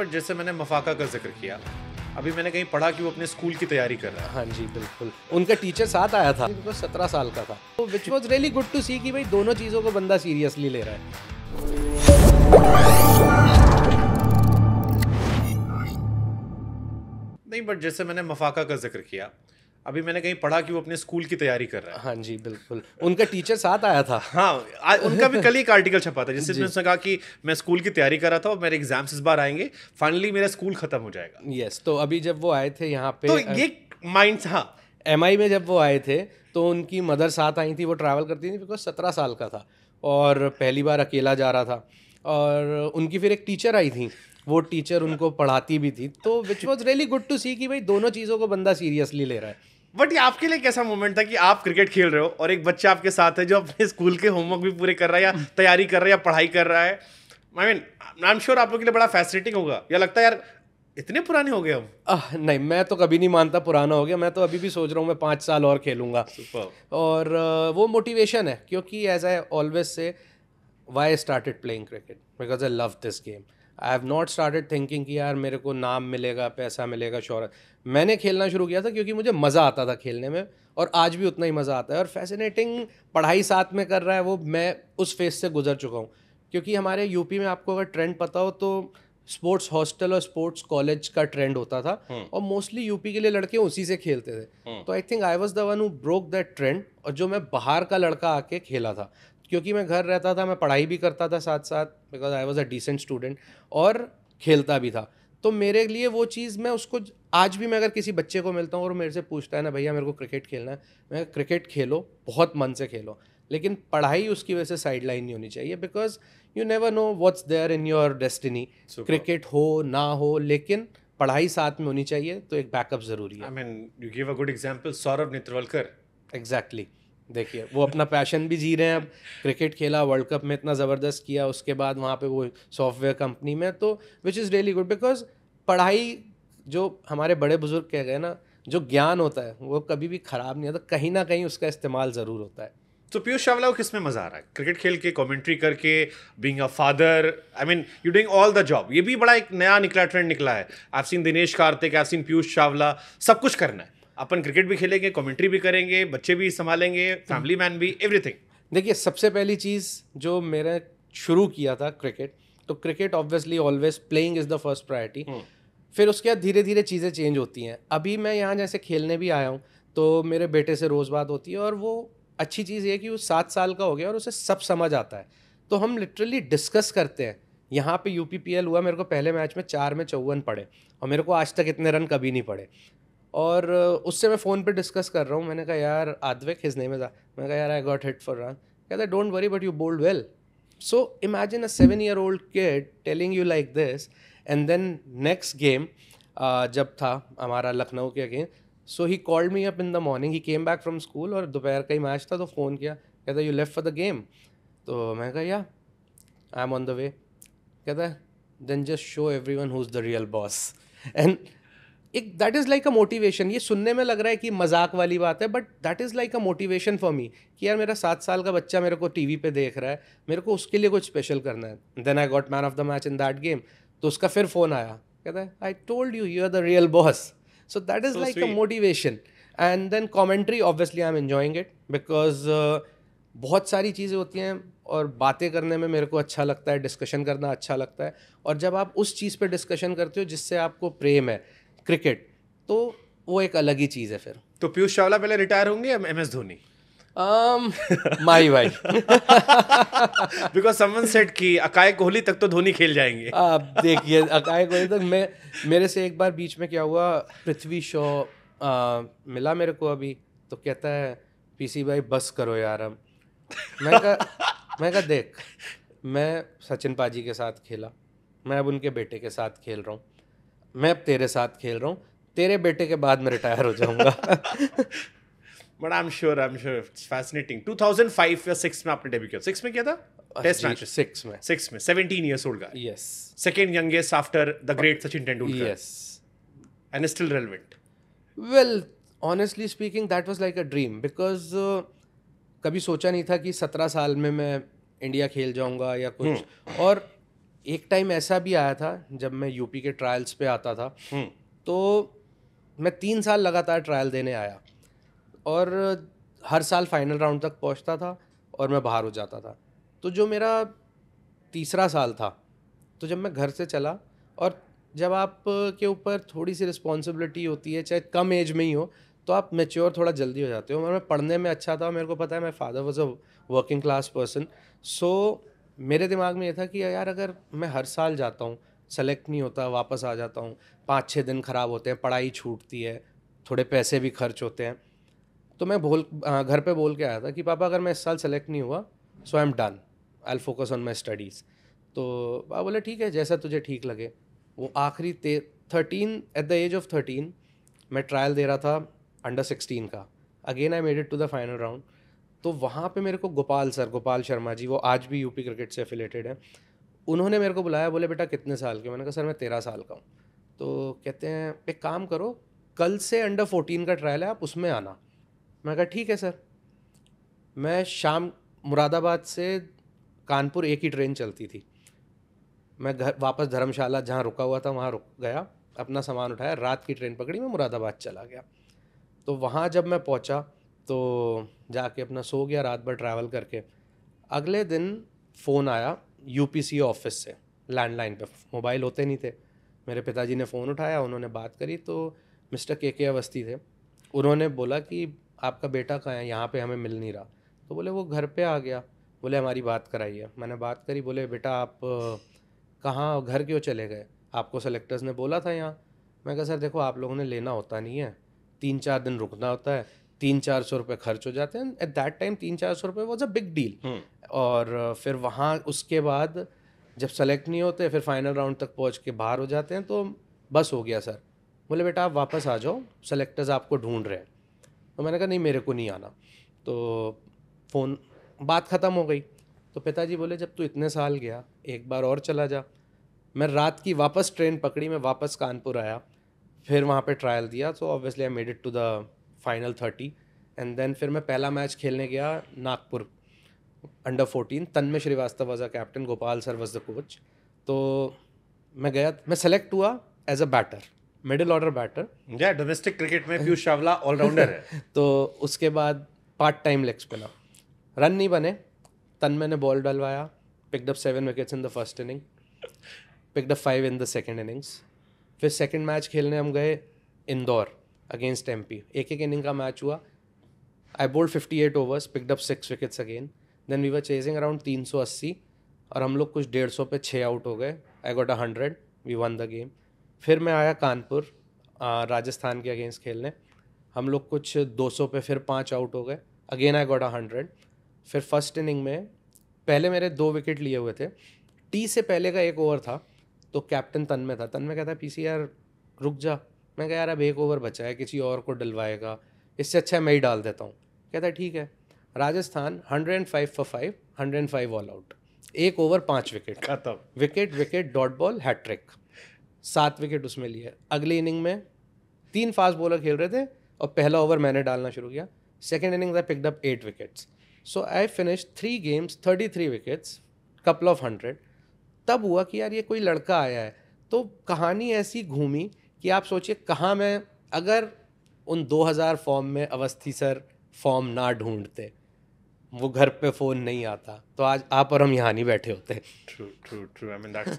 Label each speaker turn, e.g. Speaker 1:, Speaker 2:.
Speaker 1: But जैसे मैंने Maphaka का जिक्र किया अभी मैंने कहीं पढ़ा कि वो अपने स्कूल की तैयारी कर रहा है हाँ जी बिल्कुल उनका टीचर साथ आया था उनको सत्रह साल का था तो which was really good to see कि भाई दोनों चीज़ों को बंदा सीरियसली ले रहा है नहीं बट जैसे मैंने मफाका का जिक्र किया अभी मैंने कहीं पढ़ा कि वो अपने स्कूल की तैयारी कर रहा है हाँ जी बिल्कुल उनका टीचर साथ आया था हाँ आ, उनका भी कल ही एक आर्टिकल छपा था जिससे उसने कहा कि मैं स्कूल की तैयारी कर रहा था और मेरे एग्जाम्स इस बार आएंगे फाइनली मेरा स्कूल खत्म हो जाएगा यस तो अभी जब वो आए थे यहाँ पे तो ये माइंड हाँ एम में जब वो आए थे तो उनकी मदर साथ आई थी वो ट्रैवल करती थी बिकॉज सत्रह साल का था और पहली बार अकेला जा रहा था और उनकी फिर एक टीचर आई थी वो टीचर उनको पढ़ाती भी थी तो which was really good to see कि भाई दोनों चीज़ों को बंदा सीरियसली ले रहा है बट ये आपके लिए कैसा मोमेंट था कि आप क्रिकेट खेल रहे हो और एक बच्चा आपके साथ है जो अपने स्कूल के होमवर्क भी पूरे कर रहा है या तैयारी कर रहा है या पढ़ाई कर रहा है I mean I am sure आप लोग के लिए बड़ा फैसिनेटिंग होगा या लगता है यार इतने पुराने हो गए हम नहीं मैं तो कभी नहीं मानता पुराना हो गया मैं तो अभी भी सोच रहा हूँ मैं पाँच साल और खेलूंगा और वो मोटिवेशन है क्योंकि as I always say why I started playing cricket because I love this game I have not started thinking कि यार मेरे को नाम मिलेगा पैसा मिलेगा शोहरत मैंने खेलना शुरू किया था क्योंकि मुझे मज़ा आता था खेलने में और आज भी उतना ही मज़ा आता है और फैसिनेटिंग पढ़ाई साथ में कर रहा है वो मैं उस फेज से गुजर चुका हूँ क्योंकि हमारे यूपी में आपको अगर ट्रेंड पता हो तो स्पोर्ट्स हॉस्टल और स्पोर्ट्स कॉलेज का ट्रेंड होता था हम्म। और मोस्टली यूपी के लिए लड़के उसी से खेलते थे हम्म। तो I think I was the one who broke that trend और जो मैं बाहर का लड़का आके खेला था क्योंकि मैं घर रहता था मैं पढ़ाई भी करता था साथ साथ because I was a decent student और खेलता भी था तो मेरे लिए वो चीज़ मैं उसको आज भी मैं अगर किसी बच्चे को मिलता हूँ और मेरे से पूछता है ना भैया मेरे को क्रिकेट खेलना है मैं क्रिकेट खेलो बहुत मन से खेलो लेकिन पढ़ाई उसकी वजह से साइड नहीं होनी चाहिए because you never know what's there in your destiny cricket हो ना हो लेकिन पढ़ाई साथ में होनी चाहिए तो एक बैकअप जरूरी है I mean you give a good example Saurabh Netravalkar exactly देखिए वो अपना पैशन भी जी रहे हैं अब क्रिकेट खेला वर्ल्ड कप में इतना ज़बरदस्त किया उसके बाद वहाँ पे वो सॉफ्टवेयर कंपनी में तो which is really good because पढ़ाई जो हमारे बड़े बुजुर्ग कह गए ना जो ज्ञान होता है वो कभी भी ख़राब नहीं होता कहीं ना कहीं उसका इस्तेमाल ज़रूर होता है तो पीयूष चावला को किस में मज़ा आ रहा है क्रिकेट खेल के कमेंट्री करके being a father I mean you doing all the job ये भी बड़ा एक नया निकला ट्रेंड निकला है आप सीन दिनेश कार्तिक आप सीन पीयूष चावला सब कुछ करना है अपन क्रिकेट भी खेलेंगे कमेंट्री भी करेंगे बच्चे भी संभालेंगे फैमिली मैन भी एवरीथिंग देखिए सबसे पहली चीज़ जो मैंने शुरू किया था क्रिकेट तो cricket obviously always playing is the first priority फिर उसके बाद धीरे धीरे चीज़ें चेंज होती हैं अभी मैं यहाँ जैसे खेलने भी आया हूँ तो मेरे बेटे से रोज़ बात होती है और वो अच्छी चीज़ ये कि वो सात साल का हो गया और उसे सब समझ आता है तो हम लिटरली डिस्कस करते हैं यहाँ पे यू हुआ मेरे को पहले मैच में चार में चौवन पड़े और मेरे को आज तक इतने रन कभी नहीं पड़े और उससे मैं फ़ोन पे डिस्कस कर रहा हूँ मैंने कहा यार आदवे हिज नेम इज़ मैंने कहा यार I got hit for run कहते don't worry but you bowled well so imagine a seven year old kid telling you like this and then next game जब था हमारा लखनऊ के again so he called me up in the morning he came back from school और दोपहर का ही match था तो phone किया कहता you left for the game तो मैं कहा yeah I am on the way कहता then just show everyone who is the real boss and एक that is like a motivation ये सुनने में लग रहा है कि मजाक वाली बात है but that is like a motivation for me कि यार मेरा सात साल का बच्चा मेरे को टीवी पे देख रहा है मेरे को उसके लिए कुछ स्पेशल करना है then I got man of the match in that game तो उसका फिर फ़ोन आया कहता है I told you you are the real boss so that is like a motivation and then commentary obviously I am enjoying it because बहुत सारी चीज़ें होती हैं और बातें करने में मेरे को अच्छा लगता है डिस्कशन करना अच्छा लगता है और जब आप उस चीज़ पे डिस्कशन करते हो जिससे आपको प्रेम है क्रिकेट तो वो एक अलग ही चीज़ है फिर तो पीयूष चावला पहले रिटायर होंगे या एम एस धोनी माई वाई बिकॉज समन सेट की अकाय कोहली तक तो धोनी खेल जाएंगे आप देखिए अकाय कोहली तक मैं मेरे से एक बार बीच में क्या हुआ पृथ्वी शो आ, मिला मेरे को अभी तो कहता है पीसी भाई बस करो यार हम मैं कहा मैं कहा देख मैं सचिन पाजी के साथ खेला मैं अब उनके बेटे के साथ खेल रहा हूँ मैं अब तेरे साथ खेल रहा हूँ तेरे बेटे के बाद मैं रिटायर हो जाऊँगा but I am sure I am sure it's fascinating 2005 या 6 में आपने डेब्यू किया 6 में किया था टेस्ट मैच 6 में 6 में 17 इयर्स ओल्ड का yes second youngest after the great Sachin Tendulkar yes and still relevant well honestly speaking that was like a dream because कभी सोचा नहीं था कि 17 साल में मैं इंडिया खेल जाऊंगा या कुछ हम्म। और एक टाइम ऐसा भी आया था जब मैं यूपी के ट्रायल्स पे आता था हम्म। तो मैं तीन साल लगातार ट्रायल देने आया और हर साल फाइनल राउंड तक पहुंचता था और मैं बाहर हो जाता था तो जो मेरा तीसरा साल था तो जब मैं घर से चला और जब आप के ऊपर थोड़ी सी रिस्पॉन्सिबिलिटी होती है चाहे कम एज में ही हो तो आप मेच्योर थोड़ा जल्दी हो जाते हो मैं पढ़ने में अच्छा था मेरे को पता है मैं father was a working class person so मेरे दिमाग में ये था कि यार अगर मैं हर साल जाता हूँ सेलेक्ट नहीं होता वापस आ जाता हूँ पाँच छः दिन ख़राब होते हैं पढ़ाई छूटती है थोड़े पैसे भी खर्च होते हैं तो मैं बोल घर पे बोल के आया था कि पापा अगर मैं इस साल सेलेक्ट नहीं हुआ so I am done I'll focus on my studies तो पापा बोले ठीक है जैसा तुझे ठीक लगे वो आखिरी ते thirteen at the age of thirteen मैं ट्रायल दे रहा था अंडर सिक्सटीन का again I made it to the final round तो वहाँ पे मेरे को गोपाल सर गोपाल शर्मा जी वो आज भी यूपी क्रिकेट से एफिलेटेड हैं उन्होंने मेरे को बुलाया बोले बेटा कितने साल के मैंने कहा सर मैं तेरह साल का हूँ तो कहते हैं एक काम करो कल से अंडर फोर्टीन का ट्रायल है आप उसमें आना मैं कहा ठीक है सर मैं शाम मुरादाबाद से कानपुर एक ही ट्रेन चलती थी मैं घर वापस धर्मशाला जहाँ रुका हुआ था वहाँ रुक गया अपना सामान उठाया रात की ट्रेन पकड़ी मैं मुरादाबाद चला गया तो वहाँ जब मैं पहुँचा तो जाके अपना सो गया रात भर ट्रैवल करके अगले दिन फ़ोन आया यू ऑफिस से लैंडलाइन पे मोबाइल होते नहीं थे मेरे पिताजी ने फ़ोन उठाया उन्होंने बात करी तो मिस्टर के के अवस्थी थे उन्होंने बोला कि आपका बेटा कहाँ है यहाँ पे हमें मिल नहीं रहा तो बोले वो घर पे आ गया बोले हमारी बात कराइए मैंने बात करी बोले बेटा आप कहाँ घर क्यों चले गए आपको सेलेक्टर्स ने बोला था यहाँ मैं कहा सर देखो आप लोगों ने लेना होता नहीं है तीन चार दिन रुकना होता है तीन चार सौ रुपये खर्च हो जाते हैं एट दैट टाइम तीन चार सौ रुपये was hmm. A big deal और फिर वहाँ उसके बाद जब सेलेक्ट नहीं होते फिर फाइनल राउंड तक पहुँच के बाहर हो जाते हैं तो बस हो गया सर बोले बेटा आप वापस आ जाओ सेलेक्टर्स आपको ढूंढ रहे हैं तो मैंने कहा नहीं मेरे को नहीं आना तो फ़ोन बात ख़त्म हो गई तो पिताजी बोले जब तू इतने साल गया एक बार और चला जा मैं रात की वापस ट्रेन पकड़ी मैं वापस कानपुर आया फिर वहाँ पे ट्रायल दिया so obviously I made it to the final thirty and then फिर मैं पहला मैच खेलने गया Nagpur under fourteen Tanmay Shrivastava was a captain Gopal sir was the coach तो मैं गया मैं सेलेक्ट हुआ as a batter middle order batter या डोमेस्टिक क्रिकेट में पीयूष चावला ऑलराउंडर है तो उसके बाद part time leg spinner run नहीं बने तन्मय ने बॉल डलवाया picked up seven wickets in the first inning picked up five in the second innings फिर सेकेंड मैच खेलने हम गए इंदौर अगेंस्ट एम एक एक इनिंग का मैच हुआ I bowled fifty eight overs picked up six wickets again then we were chasing around तीन सौ अस्सी और हम लोग कुछ डेढ़ सौ पे छः आउट हो गए I got a hundred we won the game फिर मैं आया कानपुर राजस्थान के अगेंस्ट खेलने हम लोग कुछ दो सौ पे फिर पाँच आउट हो गए again I got a hundred फिर फर्स्ट इनिंग में पहले मेरे दो विकेट लिए हुए थे टी से पहले का एक ओवर था तो कैप्टन तन में था तन में कहता है पी सी यार रुक जा मैं कह यार अब एक ओवर बचा है किसी और को डलवाएगा इससे अच्छा मैं ही डाल देता हूँ कहता है ठीक है Rajasthan hundred and five for five hundred and five all out एक ओवर पाँच विकेट खत्म wicket wicket dot ball hattrick सात विकेट उसमें लिए अगली इनिंग में तीन फास्ट बॉलर खेल रहे थे और पहला ओवर मैंने डालना शुरू किया second inning I picked up eight wickets so I finish three games thirty three wickets couple of hundred तब हुआ कि यार ये कोई लड़का आया है तो कहानी ऐसी घूमी कि आप सोचिए कहाँ मैं अगर उन 2000 फॉर्म में अवस्थी सर फॉर्म ना ढूंढते वो घर पे फ़ोन नहीं आता तो आज आप और हम यहाँ नहीं बैठे होते true true true I mean that's